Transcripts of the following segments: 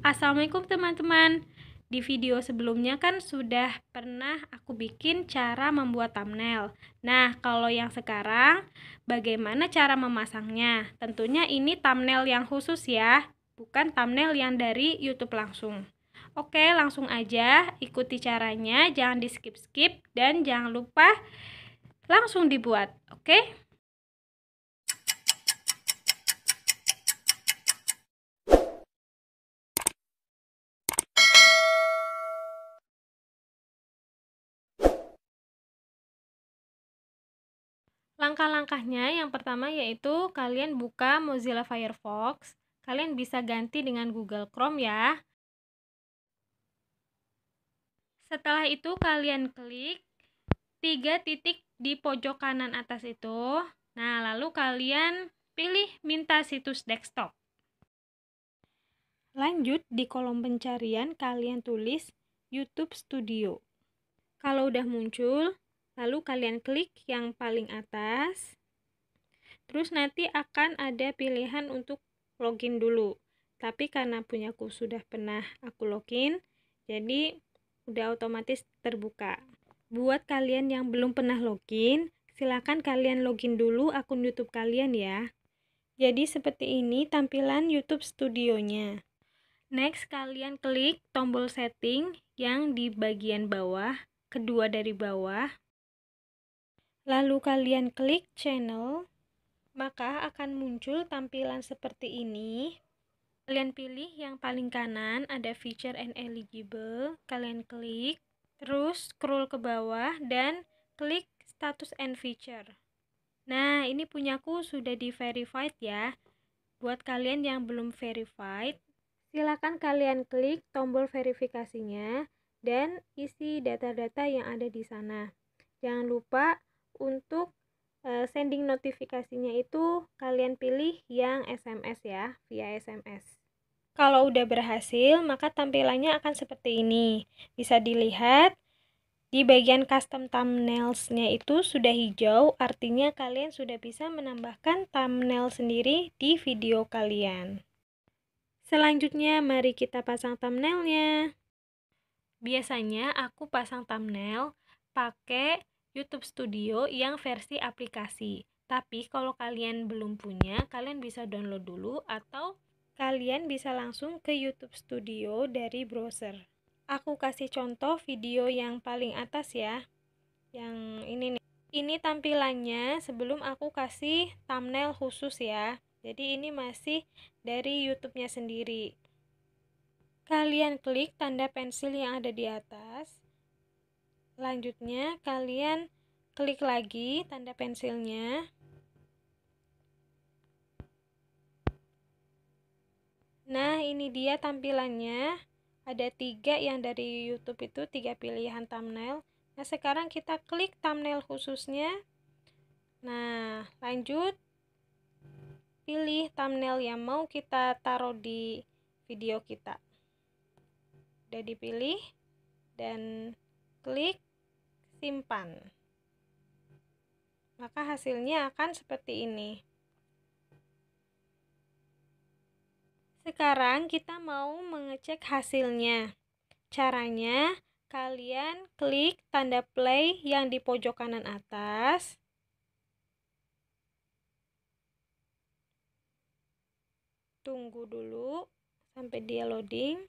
Assalamualaikum teman-teman Di video sebelumnya kan sudah pernah aku bikin cara membuat thumbnail Nah kalau yang sekarang bagaimana cara memasangnya Tentunya ini thumbnail yang khusus ya Bukan thumbnail yang dari youtube langsung Oke langsung aja ikuti caranya jangan di skip-skip dan jangan lupa langsung dibuat oke Langkah-langkahnya yang pertama yaitu kalian buka Mozilla Firefox. Kalian bisa ganti dengan Google Chrome ya. Setelah itu kalian klik tiga titik di pojok kanan atas itu. Nah, lalu kalian pilih minta situs desktop. Lanjut di kolom pencarian kalian tulis YouTube Studio. Kalau udah muncul, Lalu kalian klik yang paling atas. Terus nanti akan ada pilihan untuk login dulu. Tapi karena punyaku sudah pernah aku login, jadi udah otomatis terbuka. Buat kalian yang belum pernah login, silahkan kalian login dulu akun YouTube kalian ya. Jadi seperti ini tampilan YouTube studionya. Next, kalian klik tombol setting yang di bagian bawah, kedua dari bawah lalu kalian klik channel, maka akan muncul tampilan seperti ini. Kalian pilih yang paling kanan ada feature and eligible, kalian klik, terus scroll ke bawah dan klik status and feature. Nah, ini punyaku sudah di verified ya. Buat kalian yang belum verified, silakan kalian klik tombol verifikasinya dan isi data-data yang ada di sana. Jangan lupa untuk eh, sending notifikasinya itu kalian pilih yang SMS ya, via SMS. Kalau udah berhasil, maka tampilannya akan seperti ini. Bisa dilihat di bagian custom thumbnails-nya itu sudah hijau, artinya kalian sudah bisa menambahkan thumbnail sendiri di video kalian. Selanjutnya, mari kita pasang thumbnailnya. Biasanya aku pasang thumbnail pakai YouTube Studio yang versi aplikasi. Tapi kalau kalian belum punya, kalian bisa download dulu atau kalian bisa langsung ke YouTube Studio dari browser. Aku kasih contoh video yang paling atas ya. Yang ini nih. Ini tampilannya sebelum aku kasih thumbnail khusus ya. Jadi ini masih dari YouTube-nya sendiri. Kalian klik tanda pensil yang ada di atas Selanjutnya, kalian klik lagi tanda pensilnya. Nah, ini dia tampilannya. Ada tiga yang dari YouTube itu, tiga pilihan thumbnail. Nah, sekarang kita klik thumbnail khususnya. Nah, lanjut. Pilih thumbnail yang mau kita taruh di video kita. Udah dipilih dan klik simpan. Maka hasilnya akan seperti ini. Sekarang kita mau mengecek hasilnya. Caranya, kalian klik tanda play yang di pojok kanan atas. Tunggu dulu sampai dia loading.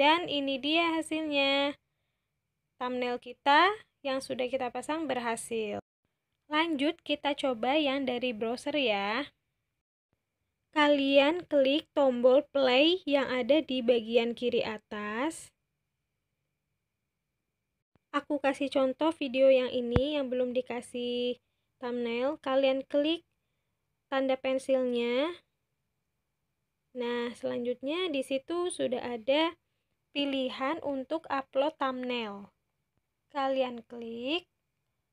Dan ini dia hasilnya. Thumbnail kita yang sudah kita pasang berhasil. Lanjut kita coba yang dari browser ya. Kalian klik tombol play yang ada di bagian kiri atas. Aku kasih contoh video yang ini yang belum dikasih thumbnail. Kalian klik tanda pensilnya. Nah, selanjutnya di situ sudah ada pilihan untuk upload thumbnail. Kalian klik,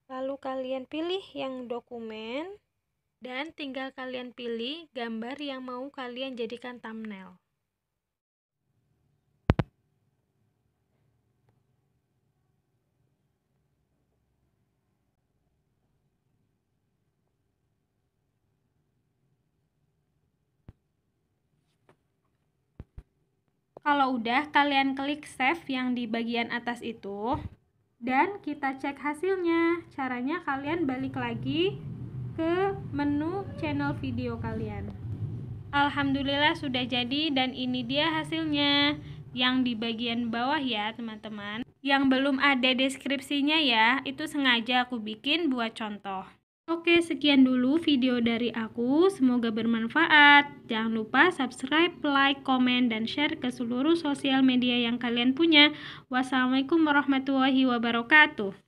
lalu kalian pilih yang dokumen, dan tinggal kalian pilih gambar yang mau kalian jadikan thumbnail. Kalau udah, kalian klik save yang di bagian atas itu dan kita cek hasilnya. Caranya kalian balik lagi ke menu channel video kalian. Alhamdulillah sudah jadi dan ini dia hasilnya yang di bagian bawah ya teman-teman. Yang belum ada deskripsinya ya, itu sengaja aku bikin buat contoh. Oke, sekian dulu video dari aku. Semoga bermanfaat. Jangan lupa subscribe, like, komen, dan share ke seluruh sosial media yang kalian punya. Wassalamualaikum warahmatullahi wabarakatuh.